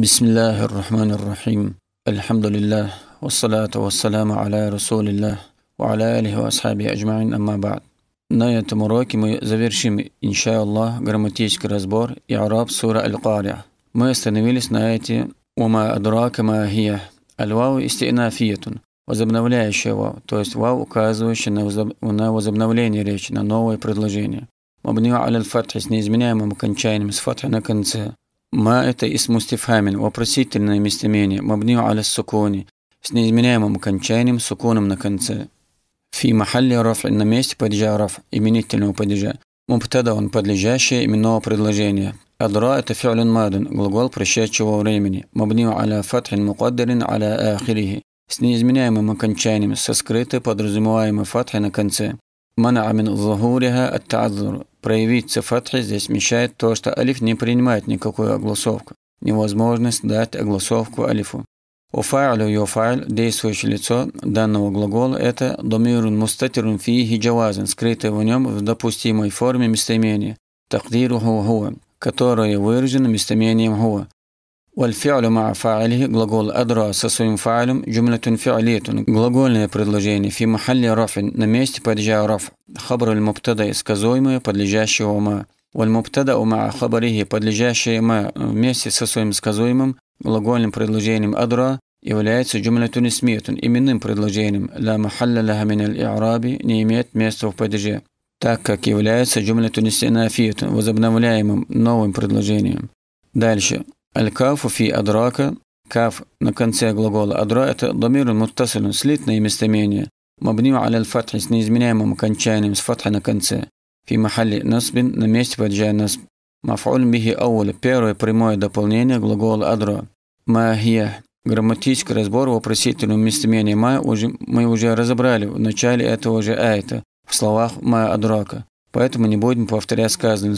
بسم الله الرحمن الرحيم الحمد لله والصلاة والسلام على رسول الله وعلى آله وأصحابه أجمعين أما بعد На этом уроке мы завершим, иншаллах, грамматический разбор и араб сура Аль-Кария. Мы остановились на эти «Ума адрака махия» Аль-Вау истинафиятун, возобновляющая вау, то есть вау, указывающая на, возоб... на возобновление речи, на новое предложение. Мабниу аль-фатхи с неизменяемым окончанием, с фатхи на конце. ما – это ism мустифхамин, вопросительное местоимение, мабнию аля сукуни, с неизменяемым окончанием суконом на конце. Фи махалли раф на месте падежа раф, именительного падежа. Мубтада он подлежащее именного предложения. Адра – это фи'лин мадин, глагол прощающего времени, мабнию аля фатхин мукаддарин аля ахирихи, с неизменяемым окончанием, со скрытой подразумеваемой фатхи на конце. Мана амин захуриха ат-та'зур, проявиться фатха здесь мешает то, что алиф не принимает никакую огласовку. Невозможность дать огласовку алифу. Уфайлю юфайль – действующее лицо данного глагола – это домирун мустатирун фиихи хиджавазин, скрытое в нем в допустимой форме местоимения, тахдиру хуа, которое выражено местоимением хуа. Вальфиалю ма фа'илихи, глагол адра со своим фа'илем, джумлятун фи'алиятун, глагольное предложение, фи махалли рафин, на месте падежа раф, хабр аль мубтада, сказуемое, подлежащего ма. Валь мубтада ума хабарихи, подлежащее ма, вместе со своим сказуемым, глагольным предложением адра, является джумлятун исмиятун, именным предложением, ла махалля лаха мин аль-и'раби, не имеет места в падеже, так как является джумлятун истинафиятун, возобновляемым новым предложением. Дальше. Аль-кафу фи адрака. Каф на конце глагола адра – это домир муттасилун, слитное местоимение. Мабним аляль фатхи с неизменяемым окончанием с фатха на конце. Фи махали насбин на месте паджая насб. Мафуль бихи ауль – первое прямое дополнение глагола адра. Махия – грамматический разбор вопросительного местоимения ма уже, мы уже разобрали в начале этого же айта в словах ма адрака. Поэтому не будем повторять сказанное.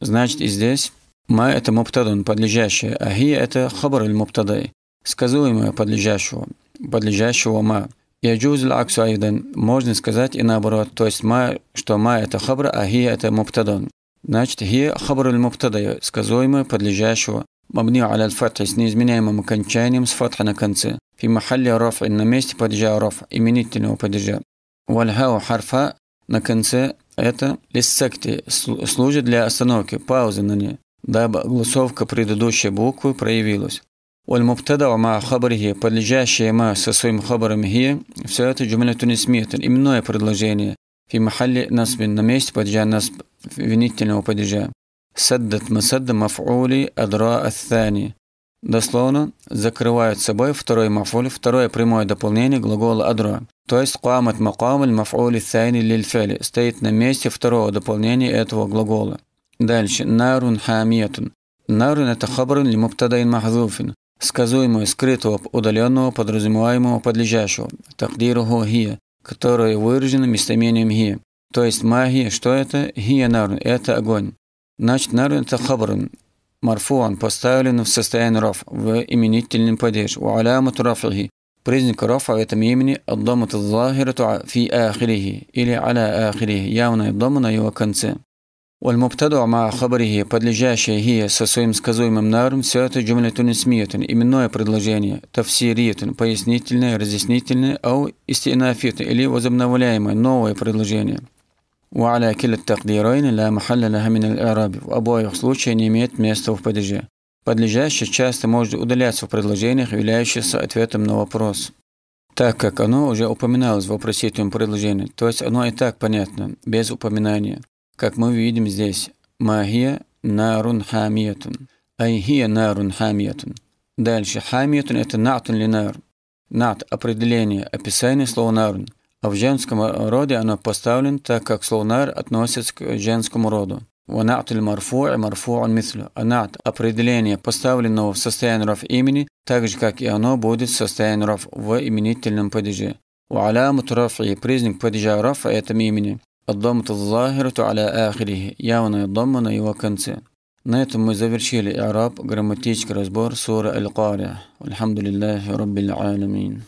Значит и здесь… Ма – это муптадун, подлежащее, а ги это хабар или муптадай, сказуемое подлежащего, подлежащего ма. И аджузл аксу айдан, можно сказать и наоборот, то есть ма, что ма – это хабр, а ги это муптадун. Значит, ги хабар или муптадай, сказуемое подлежащего, мабни аля фатхи с неизменяемым окончанием с фатха на конце. Фи махалли раф на месте падежа раф, именительного падежа. Вальхау харфа на конце это лиссакти, служит для остановки, паузы на ней дабы голосовка предыдущей буквы проявилась. والمبتدا ومع خبره подлежащее ما со своим خبرом هي все это не اسمية именное предложение في محل نصب на месте падежа нас винительного падежа سدت مسد مفعول أدراء الثاني дословно закрывают собой второй мафуль, второе прямое дополнение глагола адра. То есть «Куамат макам аль мафули тайни лильфели» стоит на месте второго дополнения этого глагола. Дальше. Нарун хамиятун. Нарун – это хабрун ли мубтадаин махзуфин. Сказуемое, скрытого, удаленного, подразумеваемого, подлежащего. Тахдируху хия, которое выражено местоимением хия. То есть магия, что это? Хия нарун – это огонь. Значит, нарун – это хабрун. Марфуан поставлен в состоянии раф, в именительном падеж. У алямат рафихи. Признак рафа в этом имени – аддамат фи ахрихи или аля ахрихи явное дома на его конце. والمبتدع مع خبره подлежащее هي со своим сказуемым нарм, все это джумлятун исмиятун, именное предложение, тафсиритун, пояснительное, разъяснительное, ау истинафит, или возобновляемое, новое предложение. وعلى كلا التقديرين لا محل لها من الإعراب. В обоих случаях не имеет места в падеже. Подлежащее часто может удаляться в предложениях, являющихся ответом на вопрос. Так как оно уже упоминалось в вопросительном предложении, то есть оно и так понятно, без упоминания. Как мы видим здесь, магия нарун хамиятун. Айхия нарун хамиятун. Дальше хамиятун – это натун ли нар. Нат – определение, описание слова нарн А в женском роде оно поставлено, так как слово нар относится к женскому роду. марфу марфу المرفوع مرفوع а нат определение поставленного в состоянии ров имени так же как и оно будет в состоянии ров в именительном падеже وعلامة رفعه признак падежа ров этим имени Отдам-то захирту аля ахирихи, явно и дома на его конце. На этом мы завершили араб, грамматический разбор суры Аль-Кария. Альхамдулиллахи раббил алямин.